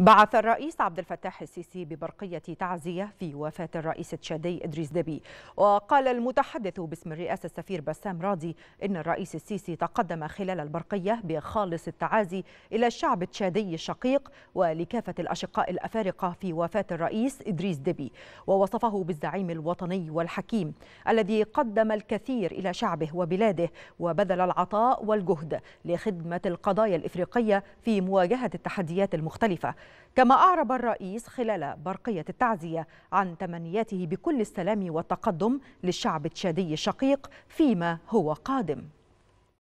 بعث الرئيس عبد الفتاح السيسي ببرقية تعزية في وفاة الرئيس التشادي إدريس دبي وقال المتحدث باسم الرئاسة السفير بسام راضي إن الرئيس السيسي تقدم خلال البرقية بخالص التعازي إلى الشعب التشادي الشقيق ولكافة الأشقاء الأفارقة في وفاة الرئيس إدريس دبي ووصفه بالزعيم الوطني والحكيم الذي قدم الكثير إلى شعبه وبلاده وبذل العطاء والجهد لخدمة القضايا الإفريقية في مواجهة التحديات المختلفة كما أعرب الرئيس خلال برقية التعزية عن تمنياته بكل السلام والتقدم للشعب التشادي الشقيق فيما هو قادم